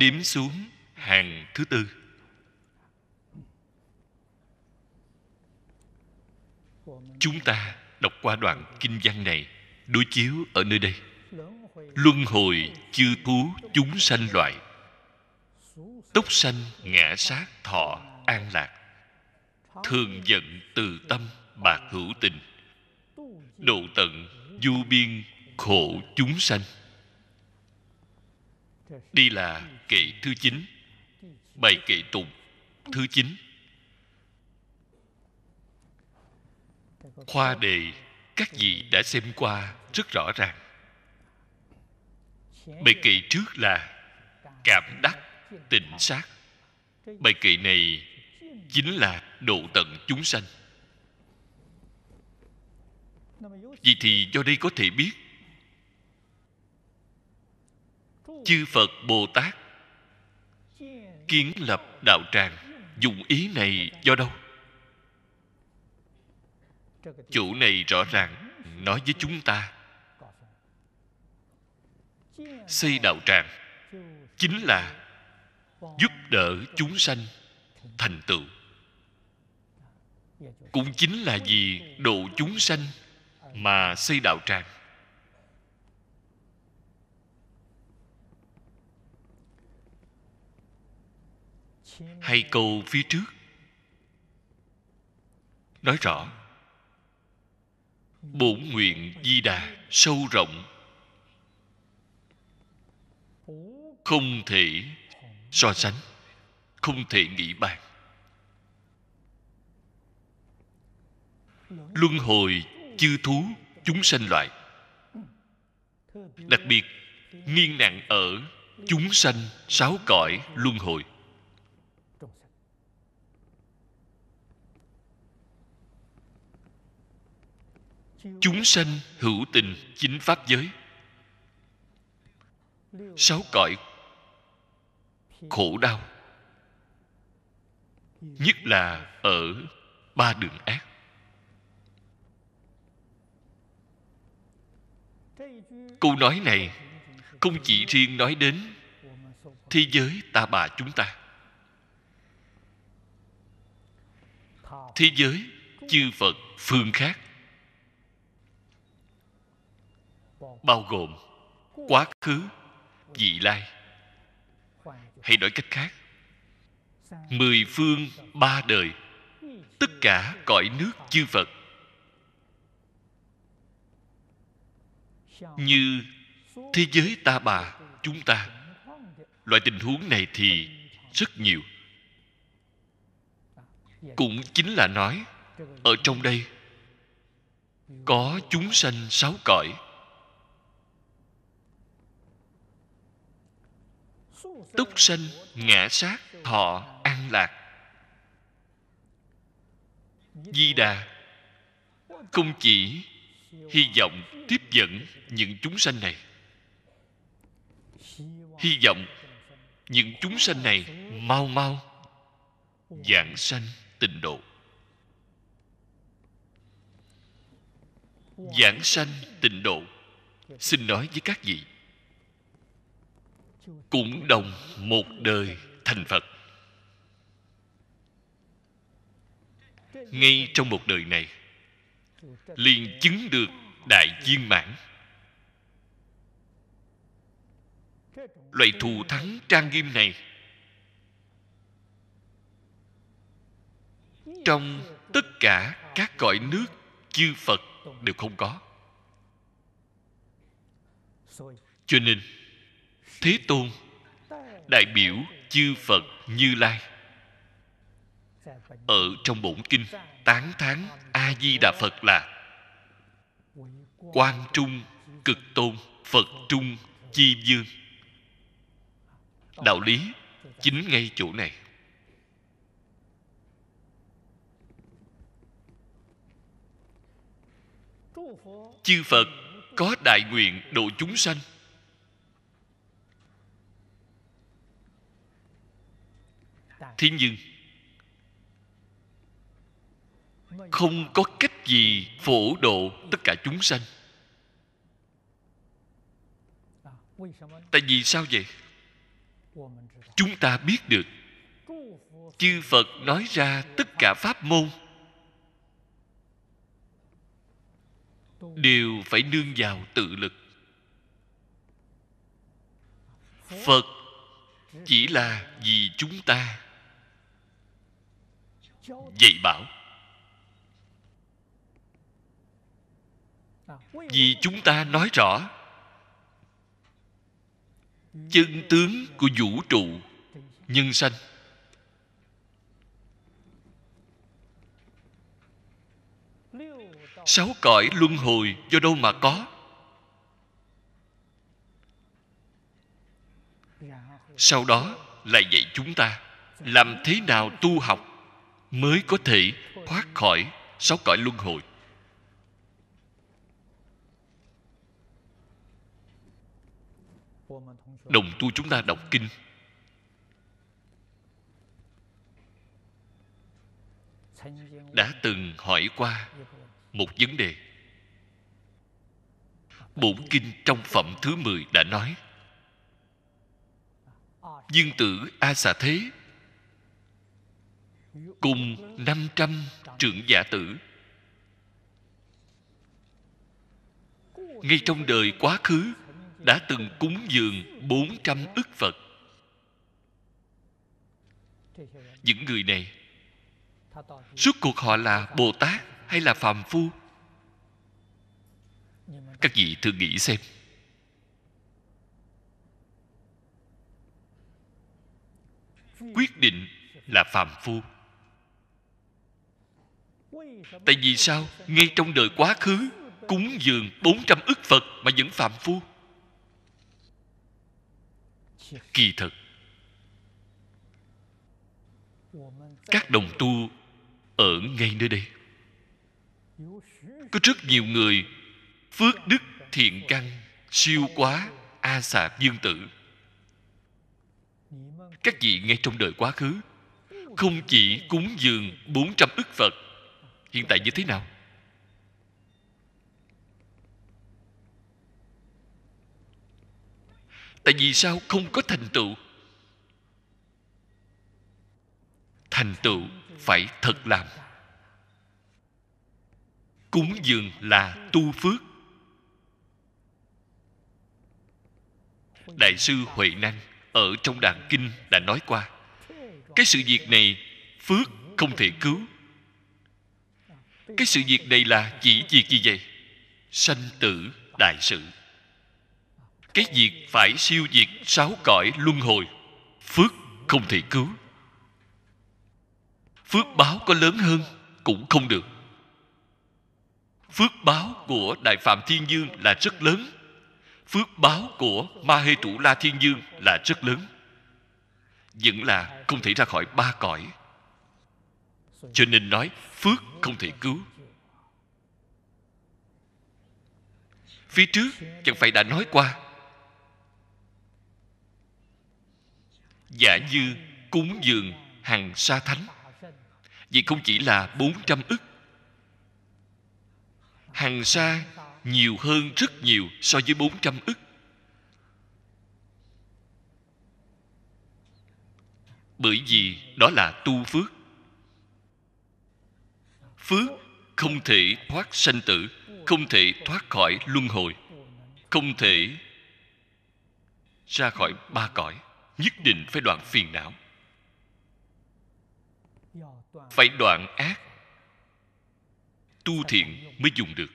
điểm xuống hàng thứ tư chúng ta đọc qua đoạn kinh văn này đối chiếu ở nơi đây luân hồi chư thú chúng sanh loại túc sanh ngã sát thọ an lạc thường giận từ tâm bạc hữu tình độ tận du biên khổ chúng sanh Đi là kệ thứ 9 Bài kệ tụng thứ 9 Khoa đề các vị đã xem qua rất rõ ràng Bài kệ trước là Cảm đắc tịnh sát Bài kệ này chính là độ tận chúng sanh Vì thì do đây có thể biết chư phật bồ tát kiến lập đạo tràng dùng ý này do đâu chủ này rõ ràng nói với chúng ta xây đạo tràng chính là giúp đỡ chúng sanh thành tựu cũng chính là vì độ chúng sanh mà xây đạo tràng hay câu phía trước nói rõ bổn nguyện di đà sâu rộng không thể so sánh không thể nghĩ bàn luân hồi chư thú chúng sanh loại đặc biệt nghiêng nặng ở chúng sanh sáu cõi luân hồi chúng sanh hữu tình chính pháp giới sáu cõi khổ đau nhất là ở ba đường ác câu nói này không chỉ riêng nói đến thế giới ta bà chúng ta thế giới chư phật phương khác bao gồm quá khứ vị lai hay nói cách khác mười phương ba đời tất cả cõi nước chư phật như thế giới ta bà chúng ta loại tình huống này thì rất nhiều cũng chính là nói ở trong đây có chúng sanh sáu cõi túc sanh ngã sát thọ an lạc di đà không chỉ hy vọng tiếp dẫn những chúng sanh này hy vọng những chúng sanh này mau mau giảng sanh tịnh độ giảng sanh tịnh độ xin nói với các vị cũng đồng một đời thành phật ngay trong một đời này liền chứng được đại viên mãn loại thù thắng trang nghiêm này trong tất cả các cõi nước chư phật đều không có cho nên thế tôn đại biểu chư phật như lai ở trong bổn kinh tán thán a di đà phật là quan trung cực tôn phật trung chi dương đạo lý chính ngay chỗ này chư phật có đại nguyện độ chúng sanh thế nhưng không có cách gì phổ độ tất cả chúng sanh tại vì sao vậy chúng ta biết được chư phật nói ra tất cả pháp môn đều phải nương vào tự lực phật chỉ là vì chúng ta dạy bảo vì chúng ta nói rõ chân tướng của vũ trụ nhân sanh sáu cõi luân hồi do đâu mà có sau đó lại dạy chúng ta làm thế nào tu học mới có thể thoát khỏi sáu cõi luân hồi đồng tu chúng ta đọc kinh đã từng hỏi qua một vấn đề bổn kinh trong phẩm thứ 10 đã nói dương tử a xà thế cùng 500 trưởng giả tử ngay trong đời quá khứ đã từng cúng dường 400 ức Phật. Những người này suốt cuộc họ là Bồ Tát hay là phàm phu? Các vị thử nghĩ xem. Quyết định là phàm phu. Tại vì sao Ngay trong đời quá khứ Cúng dường 400 ức Phật Mà vẫn phạm phu Kỳ thật Các đồng tu Ở ngay nơi đây Có rất nhiều người Phước đức thiện căn Siêu quá A xà dương tử Các vị ngay trong đời quá khứ Không chỉ cúng dường 400 ức Phật hiện tại như thế nào tại vì sao không có thành tựu thành tựu phải thật làm cúng dường là tu phước đại sư huệ năng ở trong đàn kinh đã nói qua cái sự việc này phước không thể cứu cái sự việc này là chỉ việc gì vậy sanh tử đại sự cái việc phải siêu diệt sáu cõi luân hồi phước không thể cứu phước báo có lớn hơn cũng không được phước báo của đại phạm thiên dương là rất lớn phước báo của ma hê trụ la thiên dương là rất lớn vẫn là không thể ra khỏi ba cõi cho nên nói phước không thể cứu phía trước chẳng phải đã nói qua giả như cúng dường hàng sa thánh vì không chỉ là 400 ức hàng sa nhiều hơn rất nhiều so với 400 ức bởi vì đó là tu phước phước không thể thoát sanh tử không thể thoát khỏi luân hồi không thể ra khỏi ba cõi nhất định phải đoạn phiền não phải đoạn ác tu thiện mới dùng được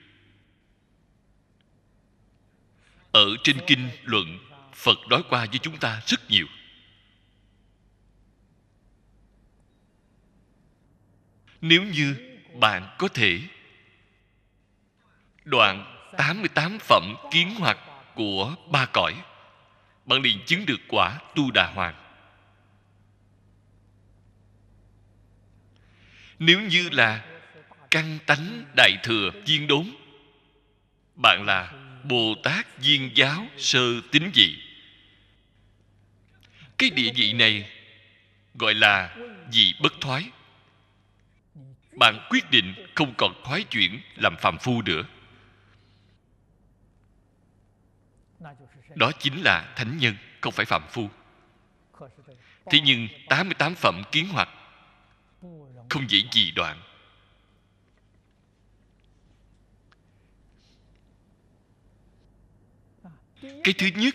ở trên kinh luận phật nói qua với chúng ta rất nhiều nếu như bạn có thể đoạn 88 phẩm kiến hoặc của ba cõi bạn liền chứng được quả tu đà hoàng nếu như là căn tánh đại thừa viên đốn bạn là bồ tát viên giáo sơ tính dị cái địa vị này gọi là dị bất thoái bạn quyết định không còn khoái chuyển làm phàm phu nữa đó chính là thánh nhân không phải phàm phu thế nhưng 88 phẩm kiến hoạt không dễ gì đoạn cái thứ nhất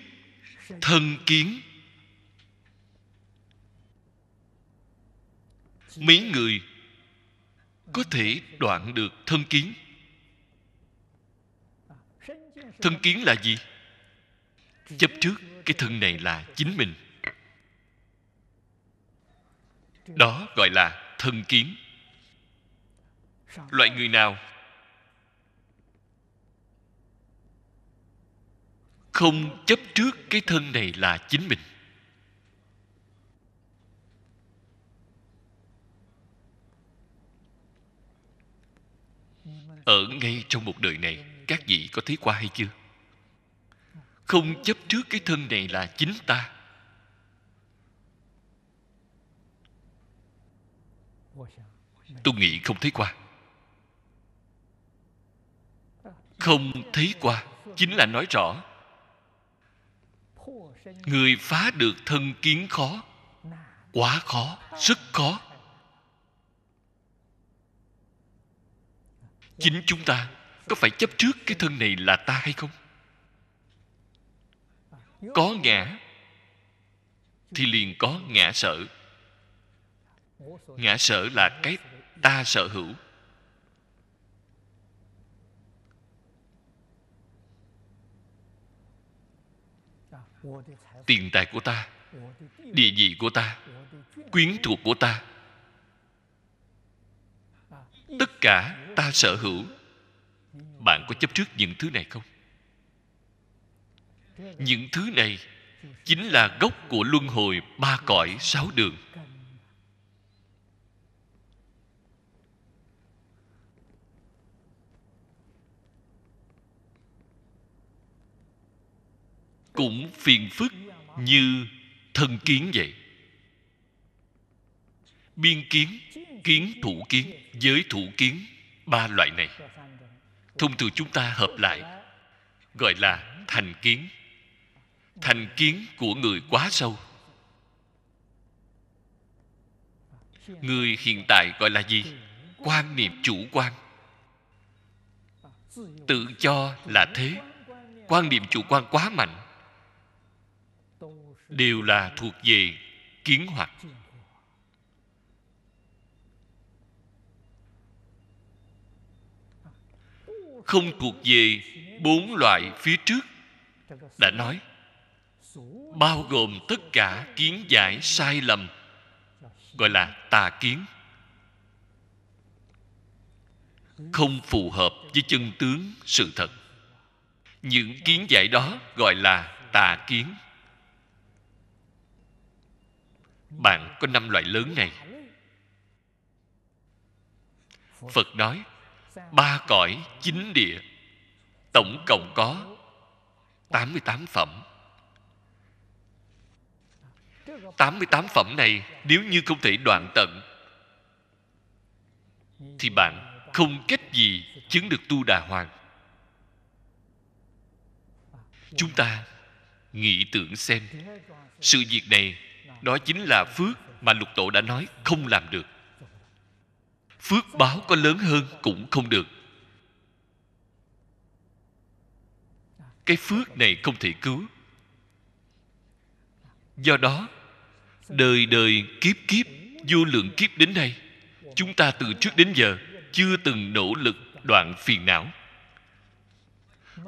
thân kiến mấy người có thể đoạn được thân kiến thân kiến là gì chấp trước cái thân này là chính mình đó gọi là thân kiến loại người nào không chấp trước cái thân này là chính mình ở ngay trong một đời này các vị có thấy qua hay chưa không chấp trước cái thân này là chính ta tôi nghĩ không thấy qua không thấy qua chính là nói rõ người phá được thân kiến khó quá khó rất khó chính chúng ta có phải chấp trước cái thân này là ta hay không có ngã thì liền có ngã sở ngã sở là cái ta sở hữu tiền tài của ta địa vị của ta quyến thuộc của ta tất cả ta sở hữu bạn có chấp trước những thứ này không những thứ này chính là gốc của luân hồi ba cõi sáu đường cũng phiền phức như thân kiến vậy biên kiến kiến thủ kiến giới thủ kiến ba loại này thông thường chúng ta hợp lại gọi là thành kiến thành kiến của người quá sâu người hiện tại gọi là gì quan niệm chủ quan tự cho là thế quan niệm chủ quan quá mạnh đều là thuộc về kiến hoặc không thuộc về bốn loại phía trước đã nói bao gồm tất cả kiến giải sai lầm gọi là tà kiến không phù hợp với chân tướng sự thật những kiến giải đó gọi là tà kiến bạn có năm loại lớn này phật nói ba cõi chín địa tổng cộng có 88 phẩm 88 phẩm này nếu như không thể đoạn tận thì bạn không cách gì chứng được tu đà hoàng chúng ta nghĩ tưởng xem sự việc này đó chính là phước mà lục tổ đã nói không làm được phước báo có lớn hơn cũng không được cái phước này không thể cứu do đó đời đời kiếp kiếp vô lượng kiếp đến đây, chúng ta từ trước đến giờ chưa từng nỗ lực đoạn phiền não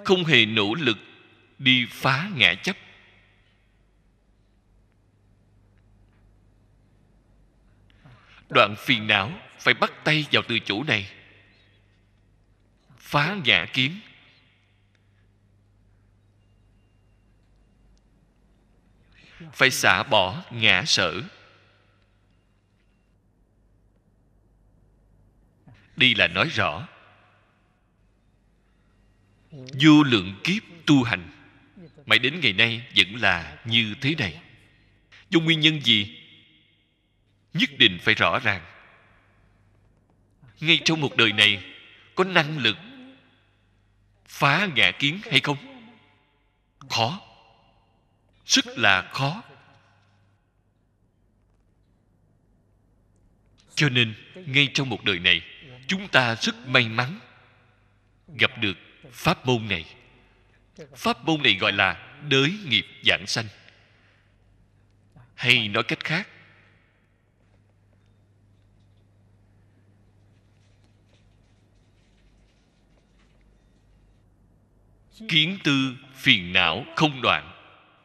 không hề nỗ lực đi phá ngã chấp đoạn phiền não phải bắt tay vào từ chủ này phá ngã kiến phải xả bỏ ngã sở đi là nói rõ vô lượng kiếp tu hành mãi đến ngày nay vẫn là như thế này do nguyên nhân gì nhất định phải rõ ràng ngay trong một đời này có năng lực phá ngã kiến hay không khó rất là khó cho nên ngay trong một đời này chúng ta rất may mắn gặp được pháp môn này pháp môn này gọi là đới nghiệp giảng sanh hay nói cách khác kiến tư phiền não không đoạn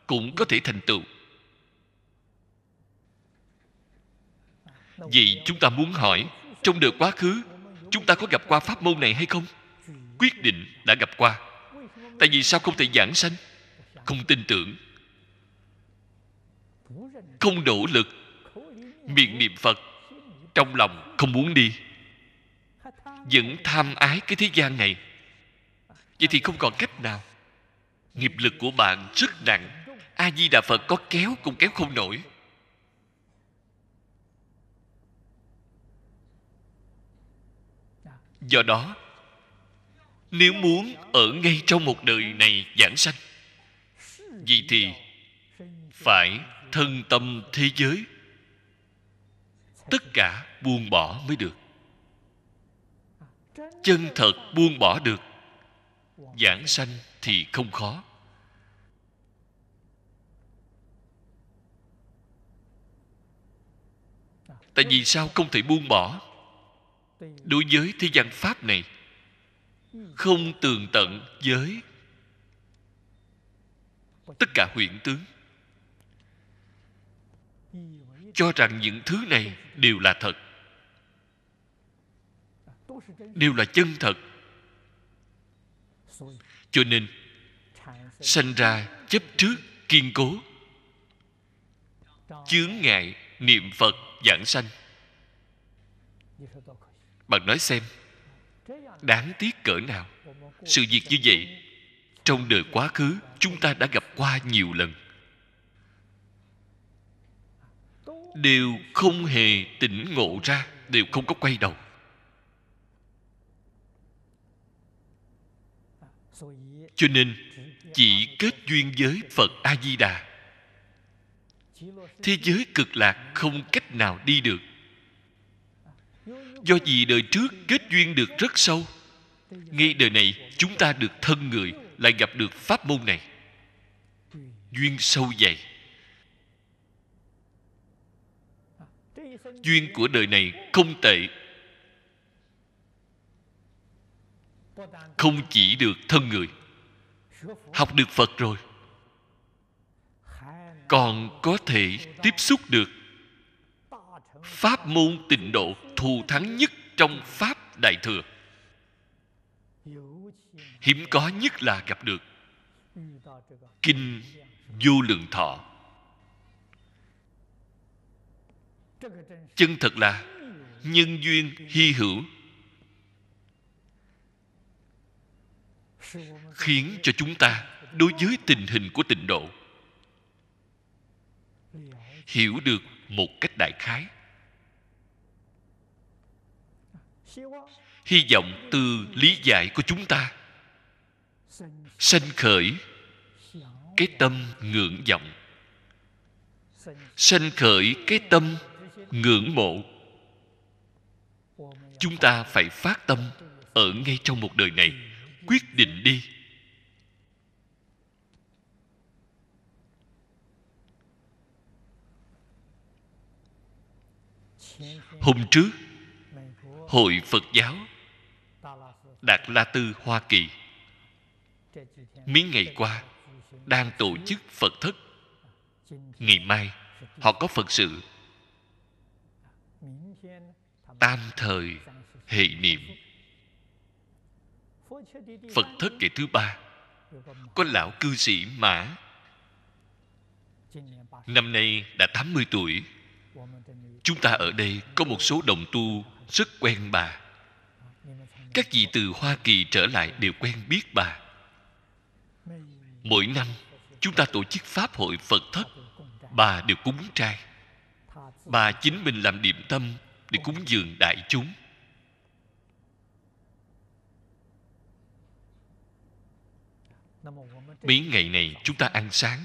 cũng có thể thành tựu vậy chúng ta muốn hỏi trong đời quá khứ chúng ta có gặp qua pháp môn này hay không quyết định đã gặp qua tại vì sao không thể giảng sanh không tin tưởng không nỗ lực miệng niệm phật trong lòng không muốn đi vẫn tham ái cái thế gian này vậy thì không còn cách nào nghiệp lực của bạn rất nặng a di đà phật có kéo cũng kéo không nổi do đó nếu muốn ở ngay trong một đời này giảng sanh vì thì phải thân tâm thế giới tất cả buông bỏ mới được chân thật buông bỏ được giảng sanh thì không khó tại vì sao không thể buông bỏ đối với thế gian pháp này không tường tận với tất cả huyện tướng cho rằng những thứ này đều là thật đều là chân thật cho nên sanh ra chấp trước kiên cố chướng ngại niệm phật giảng sanh bạn nói xem đáng tiếc cỡ nào sự việc như vậy trong đời quá khứ chúng ta đã gặp qua nhiều lần đều không hề tỉnh ngộ ra đều không có quay đầu cho nên chỉ kết duyên với phật a di đà thế giới cực lạc không cách nào đi được do vì đời trước kết duyên được rất sâu ngay đời này chúng ta được thân người lại gặp được pháp môn này duyên sâu dày duyên của đời này không tệ không chỉ được thân người học được phật rồi còn có thể tiếp xúc được pháp môn tịnh độ thù thắng nhất trong pháp đại thừa hiếm có nhất là gặp được kinh vô lượng thọ chân thật là nhân duyên hy hữu khiến cho chúng ta đối với tình hình của tịnh độ hiểu được một cách đại khái hy vọng từ lý giải của chúng ta sanh khởi cái tâm ngưỡng vọng sanh khởi cái tâm ngưỡng mộ chúng ta phải phát tâm ở ngay trong một đời này quyết định đi hôm trước hội phật giáo đạt la tư hoa kỳ mấy ngày qua đang tổ chức phật thất ngày mai họ có phật sự tam thời hệ niệm phật thất kỳ thứ ba có lão cư sĩ mã năm nay đã 80 tuổi chúng ta ở đây có một số đồng tu rất quen bà các vị từ hoa kỳ trở lại đều quen biết bà mỗi năm chúng ta tổ chức pháp hội phật thất bà đều cúng trai bà chính mình làm điểm tâm để cúng dường đại chúng miếng ngày này chúng ta ăn sáng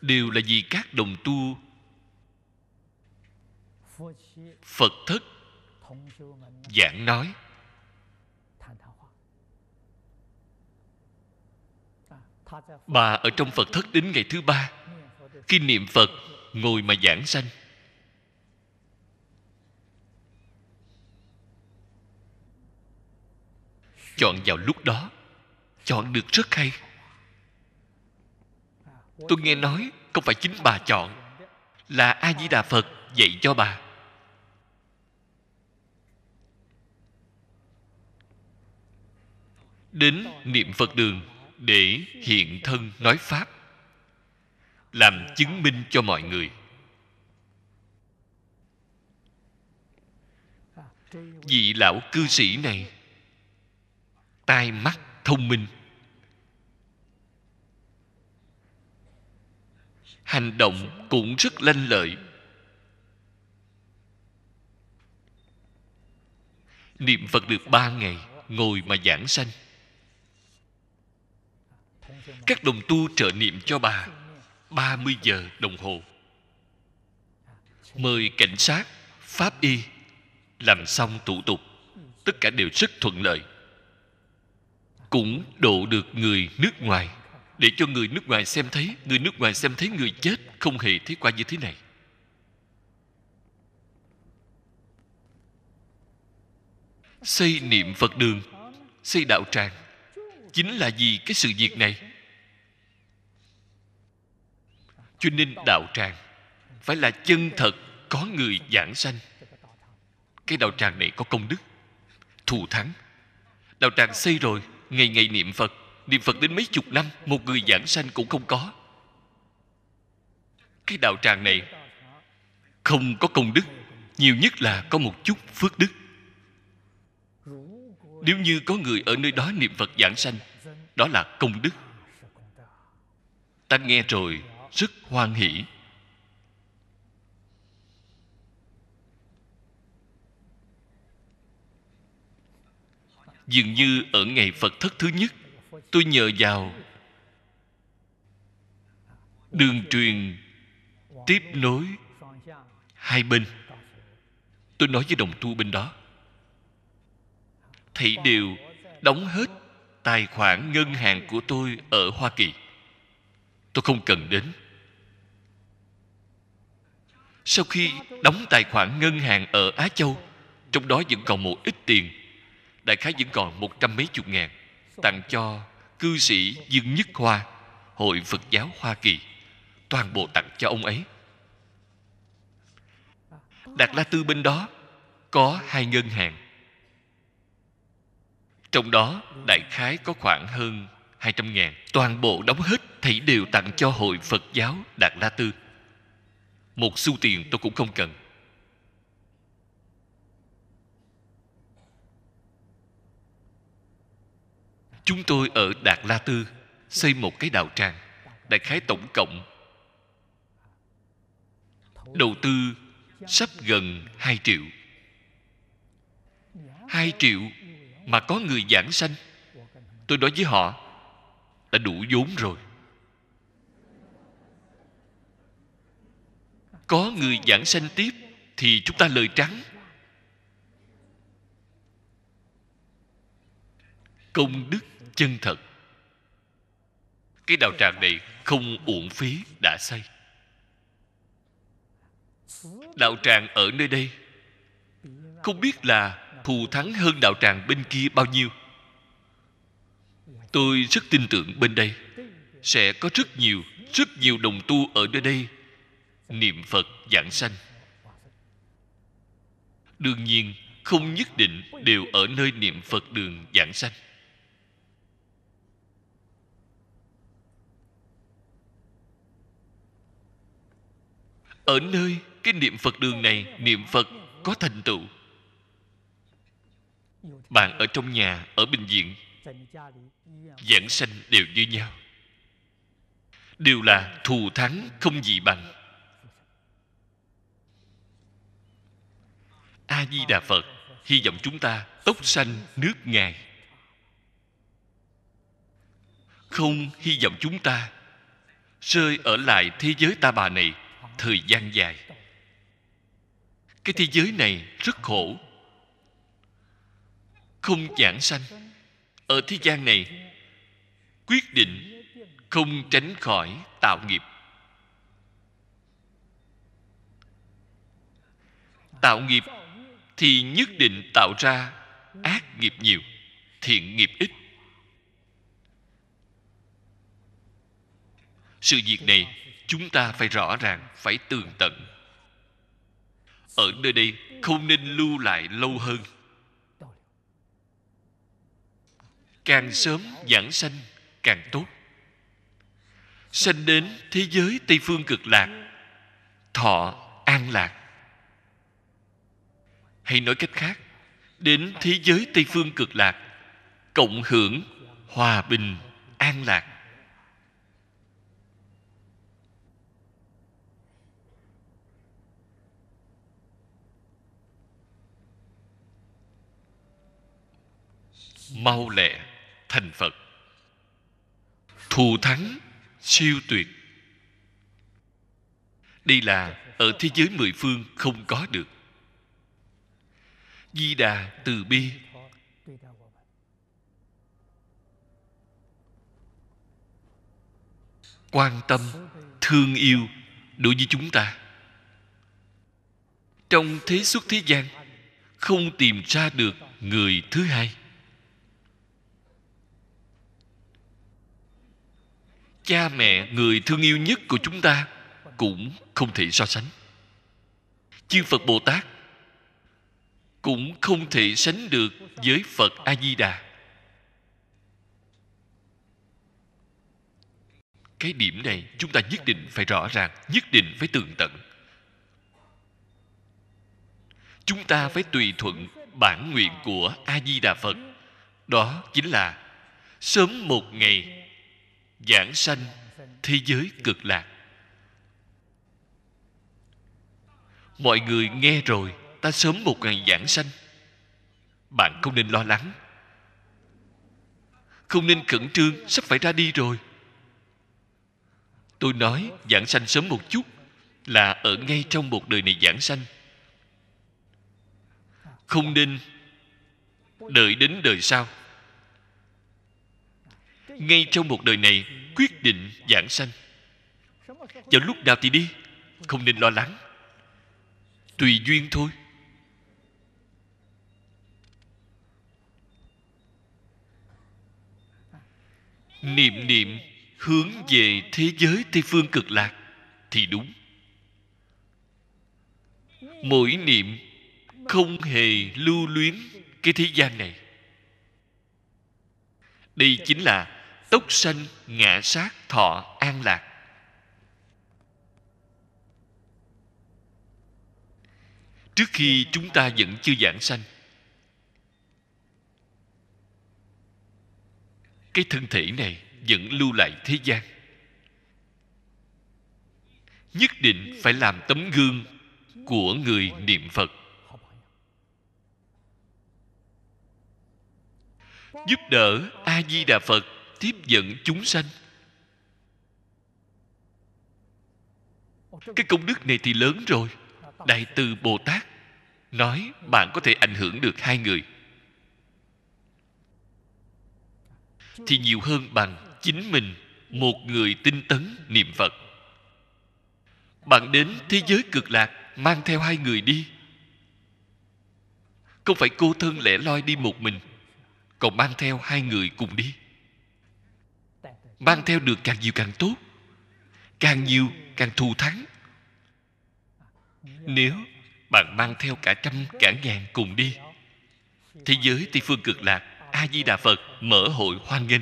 đều là vì các đồng tu phật thất giảng nói bà ở trong phật thất đến ngày thứ ba khi niệm phật ngồi mà giảng sanh chọn vào lúc đó chọn được rất hay tôi nghe nói không phải chính bà chọn là a di đà phật dạy cho bà đến niệm phật đường để hiện thân nói pháp làm chứng minh cho mọi người vị lão cư sĩ này tai mắt thông minh hành động cũng rất lanh lợi niệm phật được ba ngày ngồi mà giảng sanh các đồng tu trợ niệm cho bà 30 giờ đồng hồ mời cảnh sát pháp y làm xong thủ tục tất cả đều rất thuận lợi cũng độ được người nước ngoài để cho người nước ngoài xem thấy người nước ngoài xem thấy người chết không hề thấy qua như thế này xây niệm phật đường xây đạo tràng chính là vì cái sự việc này cho nên đạo tràng phải là chân thật có người giảng sanh cái đạo tràng này có công đức thù thắng đạo tràng xây rồi ngày ngày niệm phật niệm phật đến mấy chục năm một người giảng sanh cũng không có cái đạo tràng này không có công đức nhiều nhất là có một chút phước đức nếu như có người ở nơi đó niệm phật giảng sanh đó là công đức ta nghe rồi rất hoan hỷ dường như ở ngày phật thất thứ nhất tôi nhờ vào đường truyền tiếp nối hai bên tôi nói với đồng tu bên đó thầy đều đóng hết tài khoản ngân hàng của tôi ở hoa kỳ tôi không cần đến sau khi đóng tài khoản ngân hàng ở á châu trong đó vẫn còn một ít tiền đại khái vẫn còn một trăm mấy chục ngàn tặng cho cư sĩ Dương Nhất Hoa Hội Phật giáo Hoa Kỳ toàn bộ tặng cho ông ấy Đạt La Tư bên đó có hai ngân hàng trong đó đại khái có khoảng hơn 200 ngàn toàn bộ đóng hết thì đều tặng cho hội Phật giáo Đạt La Tư một xu tiền tôi cũng không cần chúng tôi ở đạt la tư xây một cái đạo tràng đại khái tổng cộng đầu tư sắp gần 2 triệu 2 triệu mà có người giảng sanh tôi nói với họ đã đủ vốn rồi có người giảng sanh tiếp thì chúng ta lời trắng công đức chân thật cái đạo tràng này không uổng phí đã xây đạo tràng ở nơi đây không biết là thù thắng hơn đạo tràng bên kia bao nhiêu tôi rất tin tưởng bên đây sẽ có rất nhiều rất nhiều đồng tu ở nơi đây niệm phật giảng sanh đương nhiên không nhất định đều ở nơi niệm phật đường giảng sanh ở nơi cái niệm phật đường này niệm phật có thành tựu bạn ở trong nhà ở bệnh viện giảng sanh đều như nhau đều là thù thắng không gì bằng a di đà phật hy vọng chúng ta tóc sanh nước ngài không hy vọng chúng ta rơi ở lại thế giới ta bà này thời gian dài cái thế giới này rất khổ không giảng sanh ở thế gian này quyết định không tránh khỏi tạo nghiệp tạo nghiệp thì nhất định tạo ra ác nghiệp nhiều thiện nghiệp ít sự việc này chúng ta phải rõ ràng phải tường tận ở nơi đây không nên lưu lại lâu hơn càng sớm giảng sanh càng tốt sanh đến thế giới tây phương cực lạc thọ an lạc hay nói cách khác đến thế giới tây phương cực lạc cộng hưởng hòa bình an lạc mau lẹ thành phật thù thắng siêu tuyệt đây là ở thế giới mười phương không có được di đà từ bi quan tâm thương yêu đối với chúng ta trong thế xuất thế gian không tìm ra được người thứ hai cha mẹ người thương yêu nhất của chúng ta cũng không thể so sánh chư phật bồ tát cũng không thể sánh được với phật a di đà cái điểm này chúng ta nhất định phải rõ ràng nhất định phải tường tận chúng ta phải tùy thuận bản nguyện của a di đà phật đó chính là sớm một ngày giảng sanh thế giới cực lạc mọi người nghe rồi ta sớm một ngày giảng sanh bạn không nên lo lắng không nên khẩn trương sắp phải ra đi rồi tôi nói giảng sanh sớm một chút là ở ngay trong một đời này giảng sanh không nên đợi đến đời sau ngay trong một đời này quyết định giảng sanh vào lúc nào thì đi không nên lo lắng tùy duyên thôi niệm niệm hướng về thế giới tây phương cực lạc thì đúng mỗi niệm không hề lưu luyến cái thế gian này đây chính là túc sanh ngã sát thọ an lạc trước khi chúng ta vẫn chưa giảng sanh cái thân thể này vẫn lưu lại thế gian nhất định phải làm tấm gương của người niệm phật giúp đỡ a di đà phật tiếp dẫn chúng sanh cái công đức này thì lớn rồi đại từ bồ tát nói bạn có thể ảnh hưởng được hai người thì nhiều hơn bằng chính mình một người tinh tấn niệm phật bạn đến thế giới cực lạc mang theo hai người đi không phải cô thân lẻ loi đi một mình còn mang theo hai người cùng đi mang theo được càng nhiều càng tốt càng nhiều càng thù thắng nếu bạn mang theo cả trăm cả ngàn cùng đi thế giới tây phương cực lạc a di đà phật mở hội hoan nghênh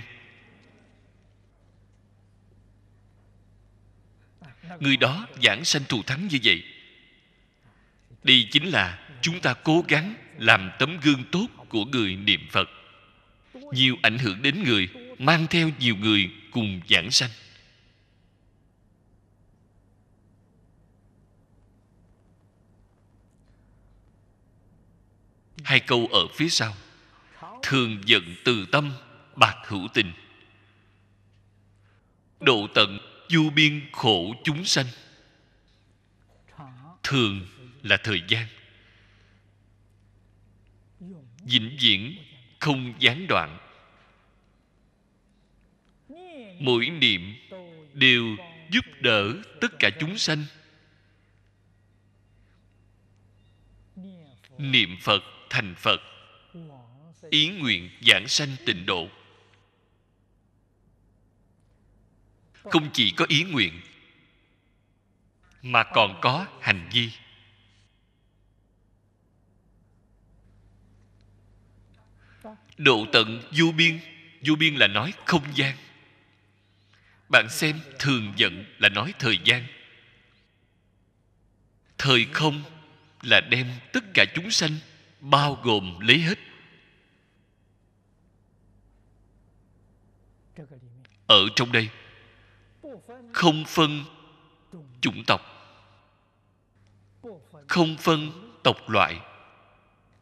người đó giảng sanh thù thắng như vậy đây chính là chúng ta cố gắng làm tấm gương tốt của người niệm phật nhiều ảnh hưởng đến người mang theo nhiều người cùng giảng sanh hai câu ở phía sau thường giận từ tâm bạc hữu tình độ tận du biên khổ chúng sanh thường là thời gian vĩnh viễn không gián đoạn mỗi niệm đều giúp đỡ tất cả chúng sanh niệm phật thành phật ý nguyện giảng sanh tịnh độ không chỉ có ý nguyện mà còn có hành vi độ tận vô biên vô biên là nói không gian bạn xem thường giận là nói thời gian thời không là đem tất cả chúng sanh bao gồm lấy hết ở trong đây không phân chủng tộc không phân tộc loại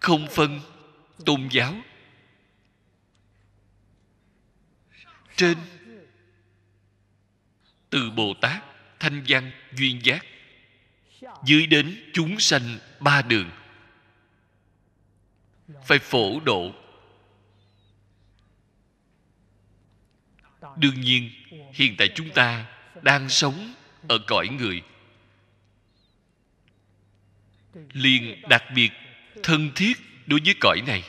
không phân tôn giáo trên từ bồ tát thanh văn duyên giác dưới đến chúng sanh ba đường phải phổ độ đương nhiên hiện tại chúng ta đang sống ở cõi người liền đặc biệt thân thiết đối với cõi này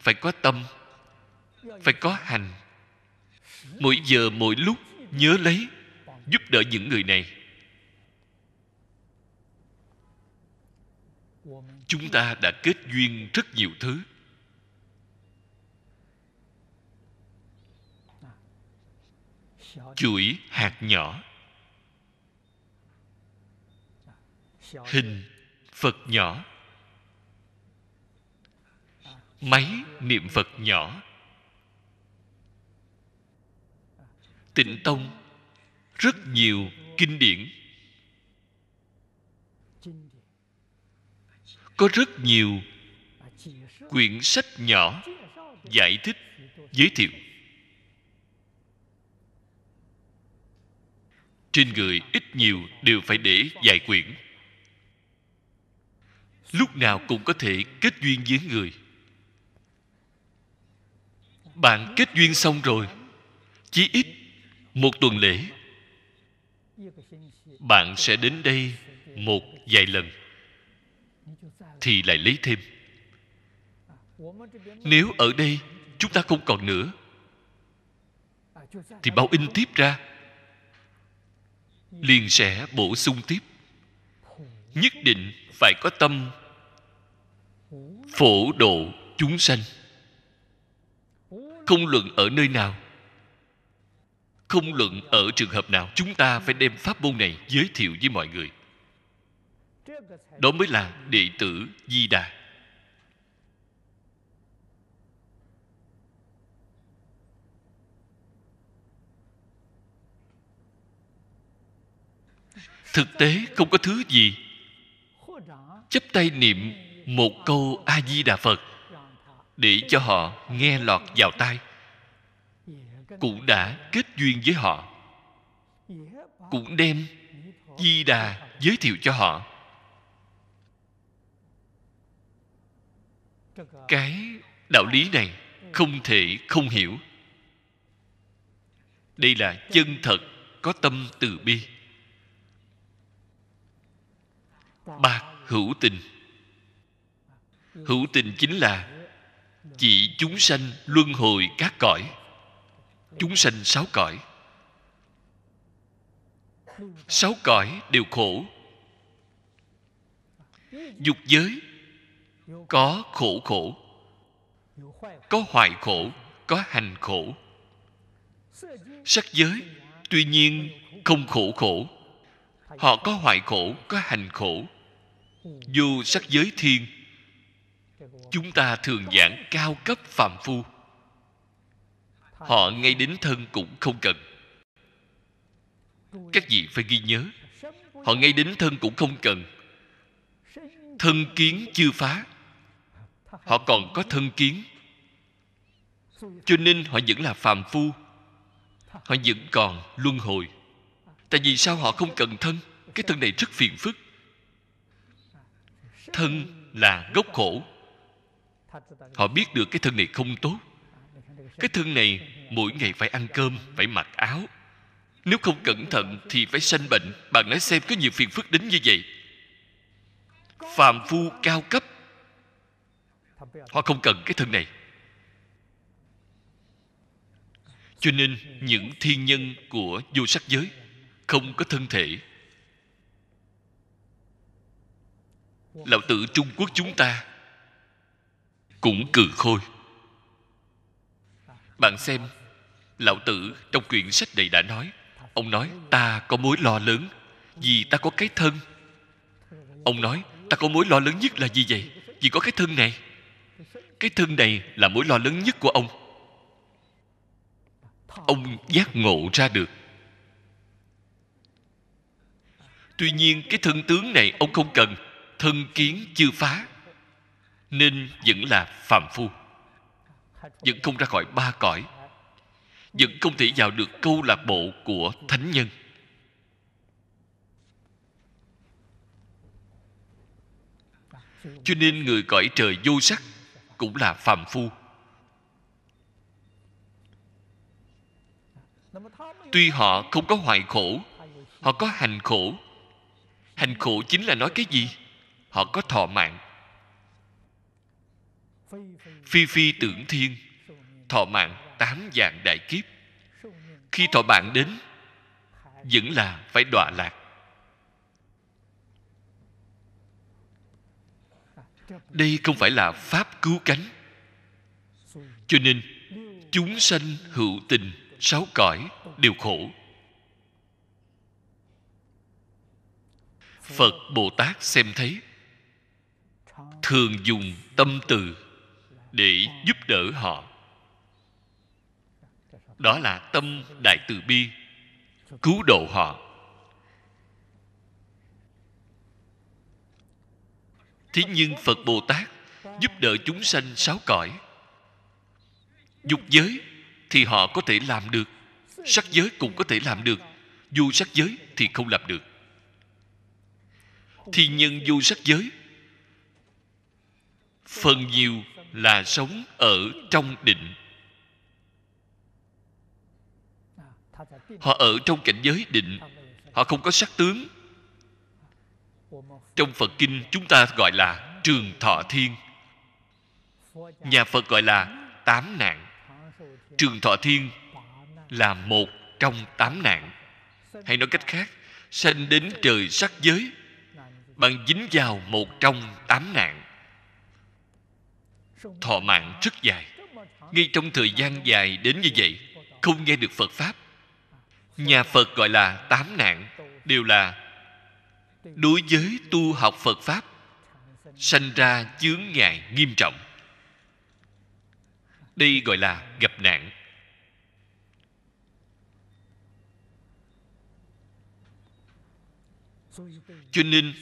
phải có tâm phải có hành mỗi giờ mỗi lúc nhớ lấy giúp đỡ những người này chúng ta đã kết duyên rất nhiều thứ chuỗi hạt nhỏ hình phật nhỏ máy niệm phật nhỏ tịnh tông rất nhiều kinh điển có rất nhiều quyển sách nhỏ giải thích giới thiệu trên người ít nhiều đều phải để vài quyển lúc nào cũng có thể kết duyên với người bạn kết duyên xong rồi chỉ ít một tuần lễ bạn sẽ đến đây một vài lần thì lại lấy thêm nếu ở đây chúng ta không còn nữa thì bao in tiếp ra liền sẽ bổ sung tiếp nhất định phải có tâm phổ độ chúng sanh không luận ở nơi nào không luận ở trường hợp nào chúng ta phải đem pháp môn này giới thiệu với mọi người đó mới là đệ tử di đà thực tế không có thứ gì chấp tay niệm một câu a di đà phật để cho họ nghe lọt vào tai cũng đã kết duyên với họ cũng đem di đà giới thiệu cho họ cái đạo lý này không thể không hiểu đây là chân thật có tâm từ bi bạc hữu tình hữu tình chính là chỉ chúng sanh luân hồi các cõi chúng sinh sáu cõi sáu cõi đều khổ dục giới có khổ khổ có hoại khổ có hành khổ sắc giới tuy nhiên không khổ khổ họ có hoại khổ có hành khổ dù sắc giới thiên chúng ta thường giảng cao cấp phạm phu họ ngay đến thân cũng không cần các vị phải ghi nhớ họ ngay đến thân cũng không cần thân kiến chưa phá họ còn có thân kiến cho nên họ vẫn là phàm phu họ vẫn còn luân hồi tại vì sao họ không cần thân cái thân này rất phiền phức thân là gốc khổ họ biết được cái thân này không tốt cái thương này mỗi ngày phải ăn cơm phải mặc áo nếu không cẩn thận thì phải sanh bệnh bạn nói xem có nhiều phiền phức đến như vậy phàm phu cao cấp họ không cần cái thân này cho nên những thiên nhân của vô sắc giới không có thân thể lão tử trung quốc chúng ta cũng cừ khôi bạn xem lão tử trong quyển sách này đã nói ông nói ta có mối lo lớn vì ta có cái thân ông nói ta có mối lo lớn nhất là gì vậy vì có cái thân này cái thân này là mối lo lớn nhất của ông ông giác ngộ ra được tuy nhiên cái thân tướng này ông không cần thân kiến chưa phá nên vẫn là phàm phu vẫn không ra khỏi ba cõi vẫn không thể vào được câu lạc bộ của thánh nhân cho nên người cõi trời vô sắc cũng là phàm phu tuy họ không có hoại khổ họ có hành khổ hành khổ chính là nói cái gì họ có thọ mạng phi phi tưởng thiên thọ mạng tám dạng đại kiếp khi thọ mạng đến vẫn là phải đọa lạc đây không phải là pháp cứu cánh cho nên chúng sanh hữu tình sáu cõi đều khổ phật bồ tát xem thấy thường dùng tâm từ để giúp đỡ họ đó là tâm đại từ bi cứu độ họ thế nhưng phật bồ tát giúp đỡ chúng sanh sáu cõi dục giới thì họ có thể làm được sắc giới cũng có thể làm được dù sắc giới thì không làm được thì nhân dù sắc giới phần nhiều là sống ở trong định họ ở trong cảnh giới định họ không có sắc tướng trong phật kinh chúng ta gọi là trường thọ thiên nhà phật gọi là tám nạn trường thọ thiên là một trong tám nạn hay nói cách khác sanh đến trời sắc giới bạn dính vào một trong tám nạn thọ mạng rất dài ngay trong thời gian dài đến như vậy không nghe được phật pháp nhà phật gọi là tám nạn đều là đối với tu học phật pháp sanh ra chướng ngại nghiêm trọng đây gọi là gặp nạn cho nên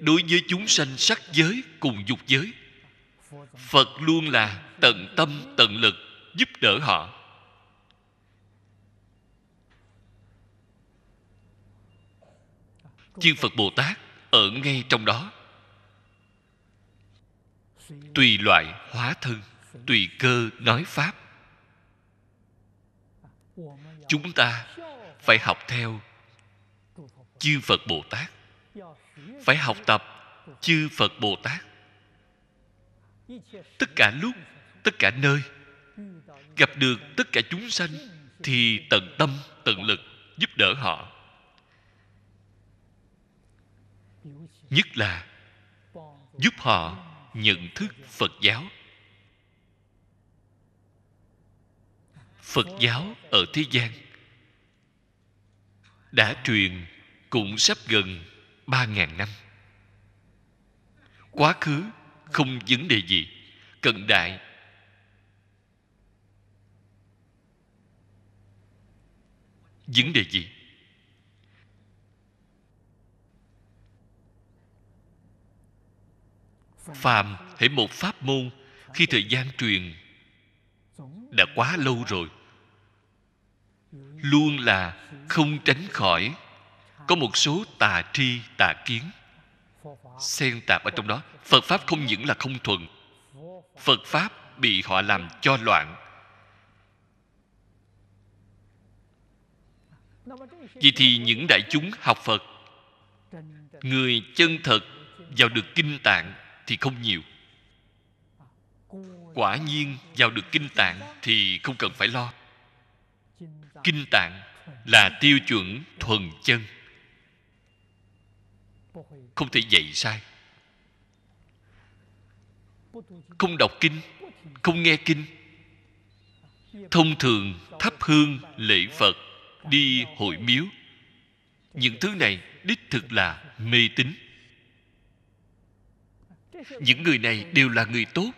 đối với chúng sanh sắc giới cùng dục giới phật luôn là tận tâm tận lực giúp đỡ họ chư phật bồ tát ở ngay trong đó tùy loại hóa thân tùy cơ nói pháp chúng ta phải học theo chư phật bồ tát phải học tập chư phật bồ tát tất cả lúc tất cả nơi gặp được tất cả chúng sanh thì tận tâm tận lực giúp đỡ họ nhất là giúp họ nhận thức phật giáo phật giáo ở thế gian đã truyền cũng sắp gần ba ngàn năm quá khứ không vấn đề gì cận đại vấn đề gì phàm hệ một pháp môn khi thời gian truyền đã quá lâu rồi luôn là không tránh khỏi có một số tà tri tà kiến xen tạp ở trong đó phật pháp không những là không thuần phật pháp bị họ làm cho loạn vì thì những đại chúng học phật người chân thật vào được kinh tạng thì không nhiều quả nhiên vào được kinh tạng thì không cần phải lo kinh tạng là tiêu chuẩn thuần chân không thể dạy sai không đọc kinh không nghe kinh thông thường thắp hương lễ phật đi hội miếu những thứ này đích thực là mê tín những người này đều là người tốt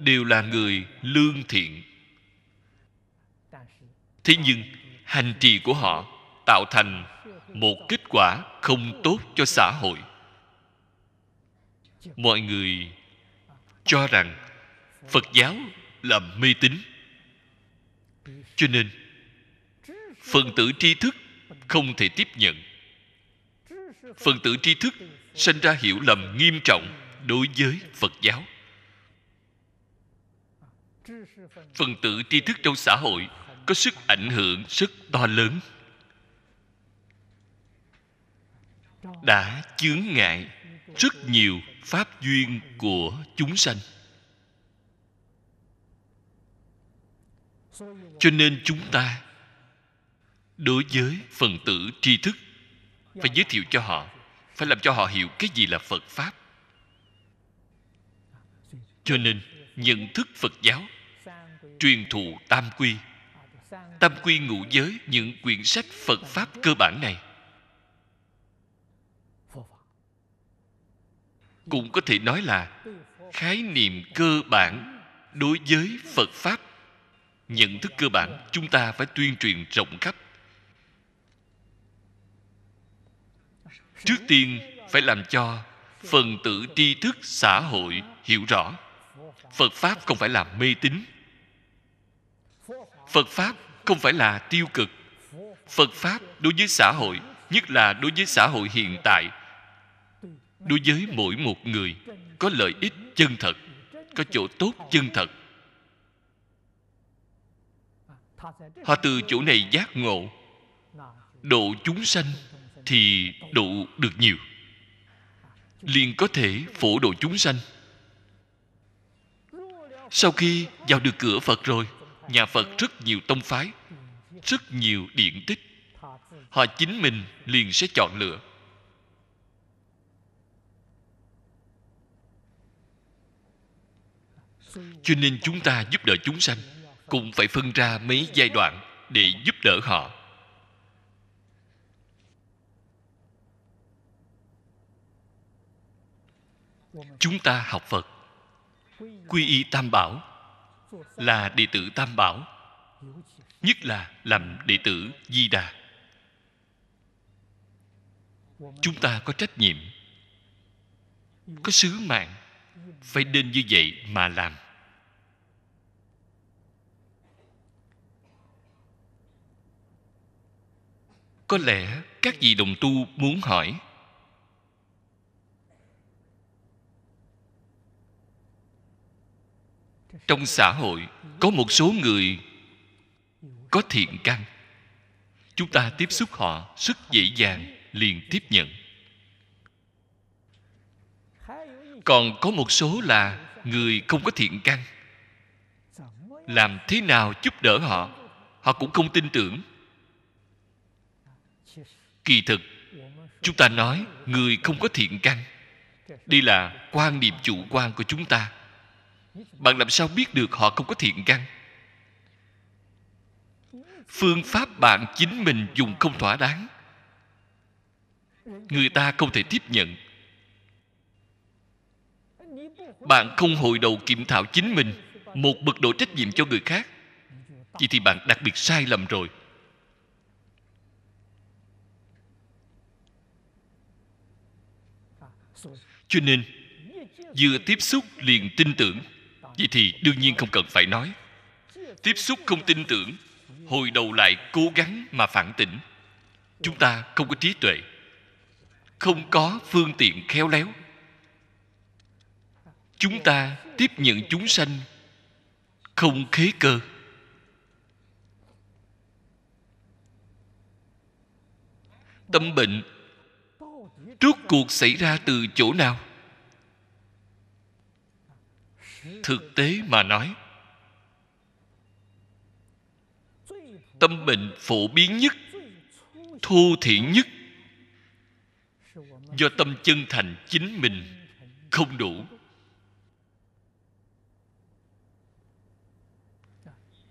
đều là người lương thiện thế nhưng hành trì của họ tạo thành một kết quả không tốt cho xã hội mọi người cho rằng phật giáo là mê tín cho nên phần tử tri thức không thể tiếp nhận phần tử tri thức sinh ra hiểu lầm nghiêm trọng đối với phật giáo phần tử tri thức trong xã hội có sức ảnh hưởng rất to lớn đã chướng ngại rất nhiều pháp duyên của chúng sanh cho nên chúng ta đối với phần tử tri thức phải giới thiệu cho họ phải làm cho họ hiểu cái gì là phật pháp cho nên nhận thức phật giáo truyền thụ tam quy tam quy ngũ giới những quyển sách phật pháp cơ bản này cũng có thể nói là khái niệm cơ bản đối với phật pháp nhận thức cơ bản chúng ta phải tuyên truyền rộng khắp trước tiên phải làm cho phần tử tri thức xã hội hiểu rõ phật pháp không phải là mê tín phật pháp không phải là tiêu cực phật pháp đối với xã hội nhất là đối với xã hội hiện tại đối với mỗi một người có lợi ích chân thật có chỗ tốt chân thật họ từ chỗ này giác ngộ độ chúng sanh thì độ được nhiều liền có thể phổ độ chúng sanh sau khi vào được cửa phật rồi nhà phật rất nhiều tông phái rất nhiều điện tích họ chính mình liền sẽ chọn lựa cho nên chúng ta giúp đỡ chúng sanh cũng phải phân ra mấy giai đoạn để giúp đỡ họ chúng ta học phật quy y tam bảo là đệ tử tam bảo nhất là làm đệ tử di đà chúng ta có trách nhiệm có sứ mạng phải nên như vậy mà làm có lẽ các vị đồng tu muốn hỏi trong xã hội có một số người có thiện căn chúng ta tiếp xúc họ rất dễ dàng liền tiếp nhận còn có một số là người không có thiện căn làm thế nào giúp đỡ họ họ cũng không tin tưởng kỳ thực chúng ta nói người không có thiện căn đây là quan niệm chủ quan của chúng ta bạn làm sao biết được họ không có thiện căn phương pháp bạn chính mình dùng không thỏa đáng người ta không thể tiếp nhận bạn không hồi đầu kiểm thảo chính mình một bậc độ trách nhiệm cho người khác vậy thì bạn đặc biệt sai lầm rồi cho nên vừa tiếp xúc liền tin tưởng vậy thì đương nhiên không cần phải nói tiếp xúc không tin tưởng hồi đầu lại cố gắng mà phản tỉnh chúng ta không có trí tuệ không có phương tiện khéo léo chúng ta tiếp nhận chúng sanh không khế cơ tâm bệnh rốt cuộc xảy ra từ chỗ nào thực tế mà nói tâm bệnh phổ biến nhất thô thiển nhất do tâm chân thành chính mình không đủ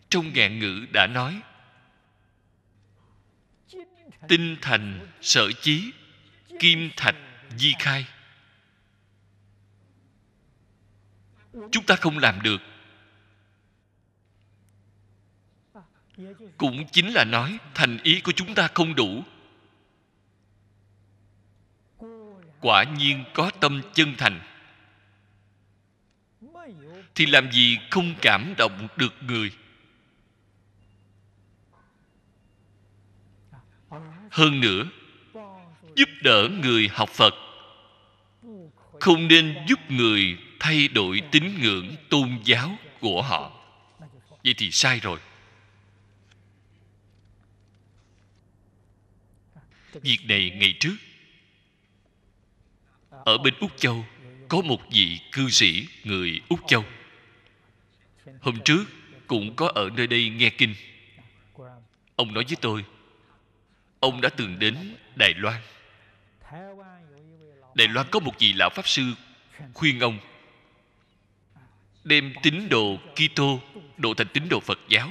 trong ngạn ngữ đã nói tinh thành sở chí kim thạch di khai chúng ta không làm được cũng chính là nói thành ý của chúng ta không đủ quả nhiên có tâm chân thành thì làm gì không cảm động được người hơn nữa giúp đỡ người học phật không nên giúp người thay đổi tín ngưỡng tôn giáo của họ vậy thì sai rồi việc này ngày trước ở bên úc châu có một vị cư sĩ người úc châu hôm trước cũng có ở nơi đây nghe kinh ông nói với tôi ông đã từng đến đài loan đài loan có một vị lão pháp sư khuyên ông đem tín đồ Kitô độ thành tín đồ Phật giáo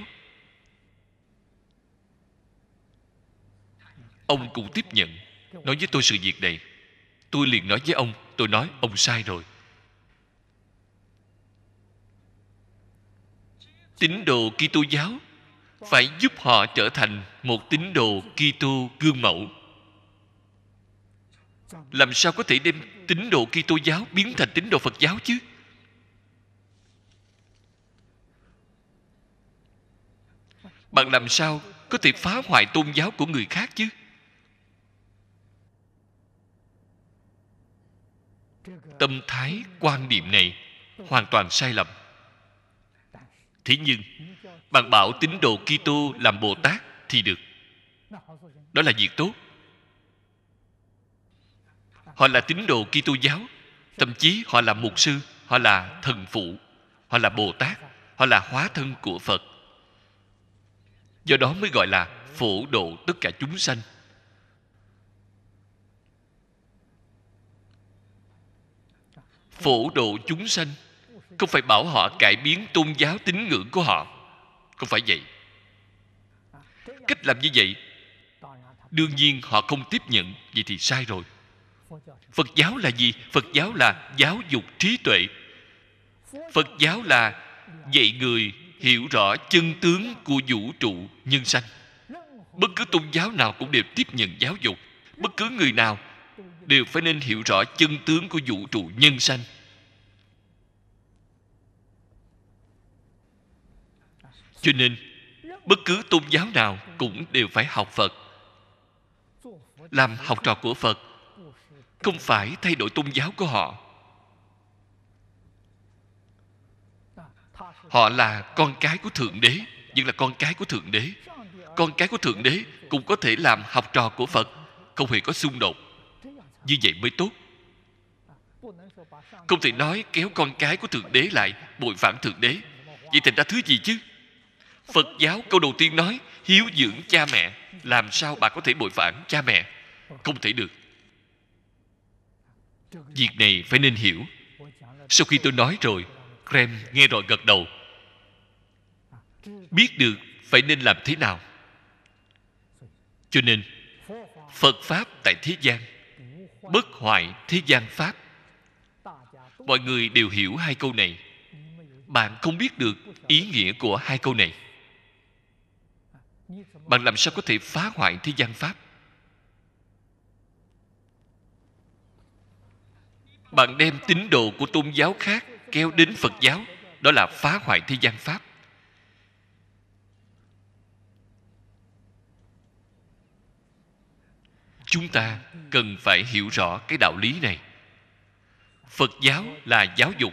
ông cũng tiếp nhận nói với tôi sự việc này tôi liền nói với ông tôi nói ông sai rồi tín đồ Kitô giáo phải giúp họ trở thành một tín đồ Kitô gương mẫu. Làm sao có thể đem tín đồ Kitô giáo biến thành tín đồ Phật giáo chứ? bạn làm sao có thể phá hoại tôn giáo của người khác chứ tâm thái quan niệm này hoàn toàn sai lầm thế nhưng bạn bảo tín đồ Kitô làm Bồ Tát thì được đó là việc tốt họ là tín đồ Kitô giáo thậm chí họ là mục sư họ là thần phụ họ là Bồ Tát họ là hóa thân của Phật do đó mới gọi là phổ độ tất cả chúng sanh phổ độ chúng sanh không phải bảo họ cải biến tôn giáo tín ngưỡng của họ không phải vậy cách làm như vậy đương nhiên họ không tiếp nhận vậy thì sai rồi phật giáo là gì phật giáo là giáo dục trí tuệ phật giáo là dạy người hiểu rõ chân tướng của vũ trụ nhân sanh bất cứ tôn giáo nào cũng đều tiếp nhận giáo dục bất cứ người nào đều phải nên hiểu rõ chân tướng của vũ trụ nhân sanh cho nên bất cứ tôn giáo nào cũng đều phải học phật làm học trò của phật không phải thay đổi tôn giáo của họ họ là con cái của thượng đế nhưng là con cái của thượng đế con cái của thượng đế cũng có thể làm học trò của phật không hề có xung đột như vậy mới tốt không thể nói kéo con cái của thượng đế lại bội phạm thượng đế vậy thành ra thứ gì chứ phật giáo câu đầu tiên nói hiếu dưỡng cha mẹ làm sao bà có thể bội phạm cha mẹ không thể được việc này phải nên hiểu sau khi tôi nói rồi krem nghe rồi gật đầu biết được phải nên làm thế nào cho nên phật pháp tại thế gian bất hoại thế gian pháp mọi người đều hiểu hai câu này bạn không biết được ý nghĩa của hai câu này bạn làm sao có thể phá hoại thế gian pháp bạn đem tín đồ của tôn giáo khác kéo đến phật giáo đó là phá hoại thế gian pháp chúng ta cần phải hiểu rõ cái đạo lý này phật giáo là giáo dục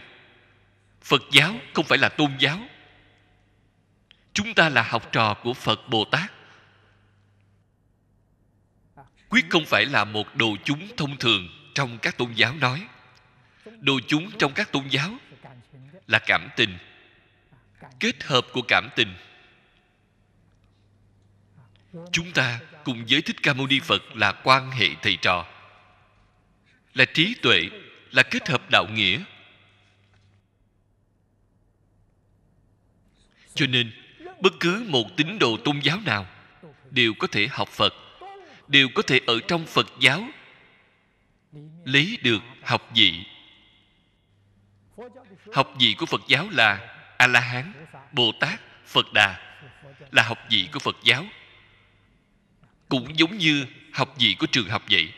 phật giáo không phải là tôn giáo chúng ta là học trò của phật bồ tát quyết không phải là một đồ chúng thông thường trong các tôn giáo nói đồ chúng trong các tôn giáo là cảm tình kết hợp của cảm tình chúng ta cùng giới thích ca mâu ni phật là quan hệ thầy trò là trí tuệ là kết hợp đạo nghĩa cho nên bất cứ một tín đồ tôn giáo nào đều có thể học phật đều có thể ở trong phật giáo lấy được học vị học vị của phật giáo là a la hán bồ tát phật đà là học vị của phật giáo cũng giống như học vị của trường học vậy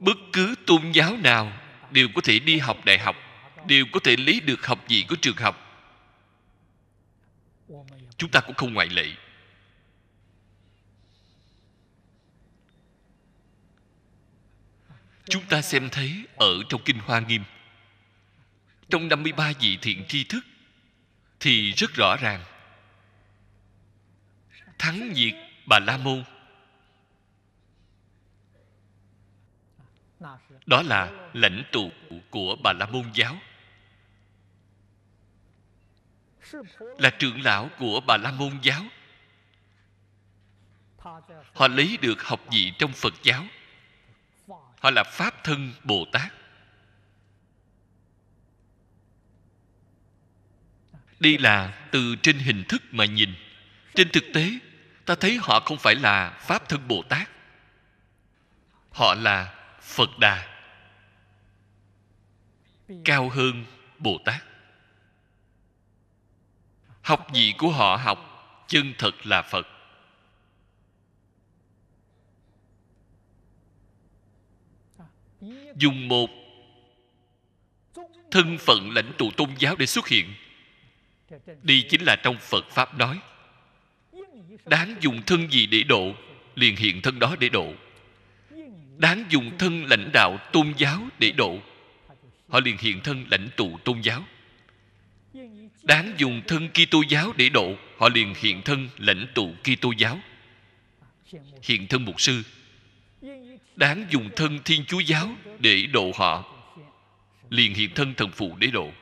bất cứ tôn giáo nào đều có thể đi học đại học đều có thể lấy được học vị của trường học chúng ta cũng không ngoại lệ chúng ta xem thấy ở trong kinh hoa nghiêm trong 53 vị thiện tri thức thì rất rõ ràng thắng diệt bà la môn đó là lãnh tụ của bà la môn giáo là trưởng lão của bà la môn giáo họ lấy được học vị trong phật giáo họ là pháp thân bồ tát đây là từ trên hình thức mà nhìn trên thực tế ta thấy họ không phải là pháp thân bồ tát họ là phật đà cao hơn bồ tát học gì của họ học chân thật là phật dùng một thân phận lãnh tụ tôn giáo để xuất hiện đi chính là trong phật pháp nói đáng dùng thân gì để độ liền hiện thân đó để độ đáng dùng thân lãnh đạo tôn giáo để độ họ liền hiện thân lãnh tụ tôn giáo đáng dùng thân Kitô giáo để độ họ liền hiện thân lãnh tụ Kitô giáo hiện thân mục sư đáng dùng thân thiên chúa giáo để độ họ liền hiện thân thần phụ để độ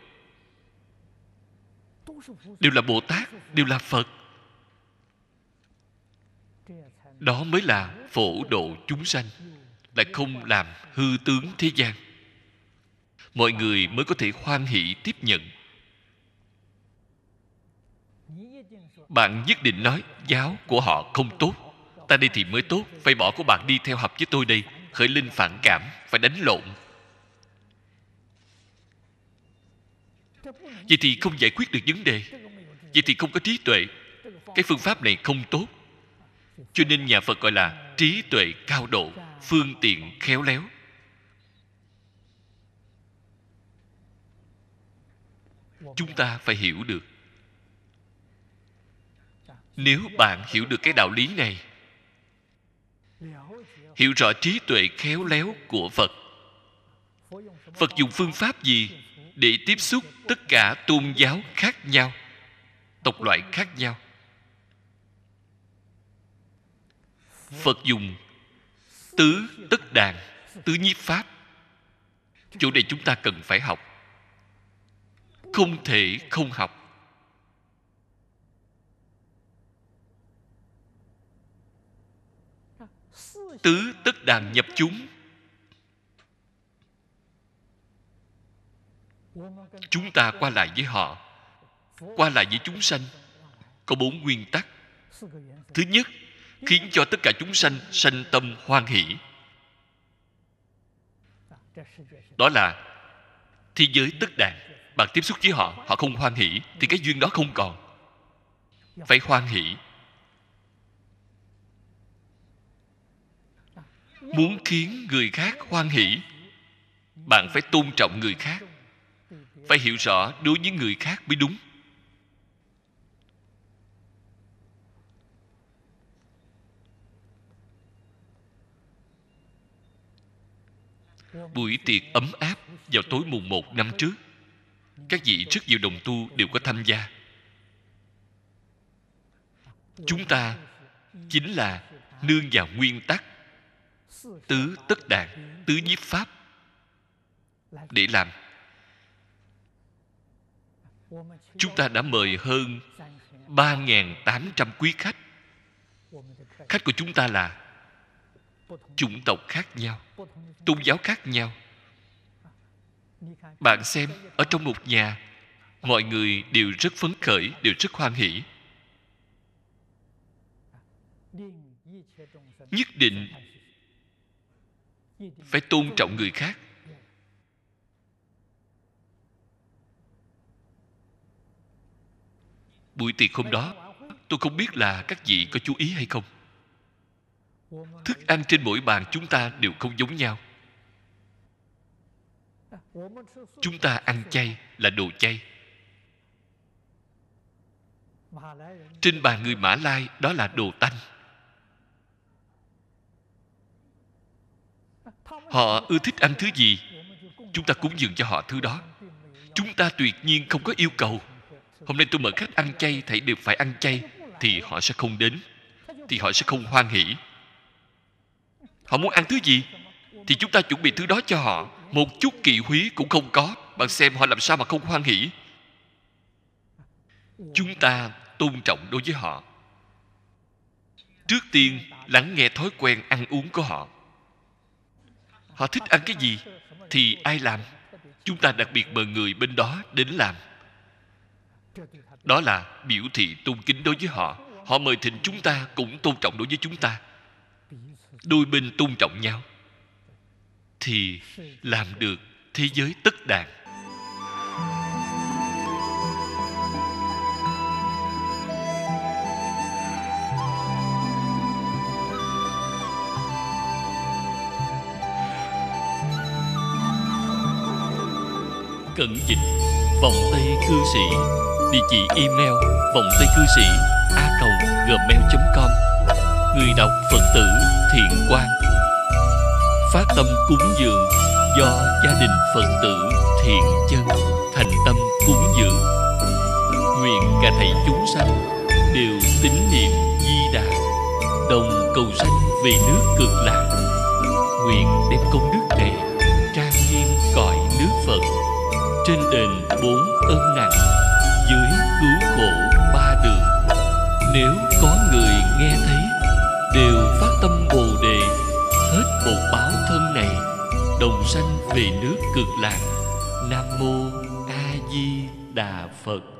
đều là bồ tát đều là phật đó mới là phổ độ chúng sanh lại không làm hư tướng thế gian mọi người mới có thể hoan hỷ tiếp nhận bạn nhất định nói giáo của họ không tốt ta đi thì mới tốt phải bỏ của bạn đi theo học với tôi đây khởi linh phản cảm phải đánh lộn vậy thì không giải quyết được vấn đề vậy thì không có trí tuệ cái phương pháp này không tốt cho nên nhà phật gọi là trí tuệ cao độ phương tiện khéo léo chúng ta phải hiểu được nếu bạn hiểu được cái đạo lý này hiểu rõ trí tuệ khéo léo của phật phật dùng phương pháp gì để tiếp xúc tất cả tôn giáo khác nhau tộc loại khác nhau phật dùng tứ tất đàn tứ nhiếp pháp chỗ này chúng ta cần phải học không thể không học tứ tất đàn nhập chúng chúng ta qua lại với họ qua lại với chúng sanh có bốn nguyên tắc thứ nhất khiến cho tất cả chúng sanh sanh tâm hoan hỷ đó là thế giới tất đàn bạn tiếp xúc với họ họ không hoan hỷ thì cái duyên đó không còn phải hoan hỷ muốn khiến người khác hoan hỷ bạn phải tôn trọng người khác phải hiểu rõ đối với người khác mới đúng buổi tiệc ấm áp vào tối mùng một năm trước các vị rất nhiều đồng tu đều có tham gia chúng ta chính là nương vào nguyên tắc tứ tất đạt tứ nhiếp pháp để làm chúng ta đã mời hơn ba tám trăm quý khách khách của chúng ta là chủng tộc khác nhau tôn giáo khác nhau bạn xem ở trong một nhà mọi người đều rất phấn khởi đều rất hoan hỷ nhất định phải tôn trọng người khác buổi tiệc hôm đó tôi không biết là các vị có chú ý hay không thức ăn trên mỗi bàn chúng ta đều không giống nhau chúng ta ăn chay là đồ chay trên bàn người mã lai đó là đồ tanh họ ưa thích ăn thứ gì chúng ta cúng dường cho họ thứ đó chúng ta tuyệt nhiên không có yêu cầu hôm nay tôi mời khách ăn chay thầy đều phải ăn chay thì họ sẽ không đến thì họ sẽ không hoan hỷ họ muốn ăn thứ gì thì chúng ta chuẩn bị thứ đó cho họ một chút kỳ húy cũng không có bạn xem họ làm sao mà không hoan hỉ chúng ta tôn trọng đối với họ trước tiên lắng nghe thói quen ăn uống của họ họ thích ăn cái gì thì ai làm chúng ta đặc biệt mời người bên đó đến làm đó là biểu thị tôn kính đối với họ họ mời thịnh chúng ta cũng tôn trọng đối với chúng ta đôi bên tôn trọng nhau thì làm được thế giới tất đạt cận dịch vòng tay cư sĩ địa chỉ email vòng tay cư sĩ a gmail com người đọc phật tử thiện quan phát tâm cúng dường do gia đình phật tử thiện chân thành tâm cúng dường nguyện cả thầy chúng sanh đều tín niệm di đà đồng cầu sanh về nước cực lạc nguyện đem công đức này trang nghiêm cõi nước phật trên đền bốn ơn nặng dưới cứu khổ ba đường nếu có người nghe thấy đều phát tâm về nước cực lạc nam mô a di đà phật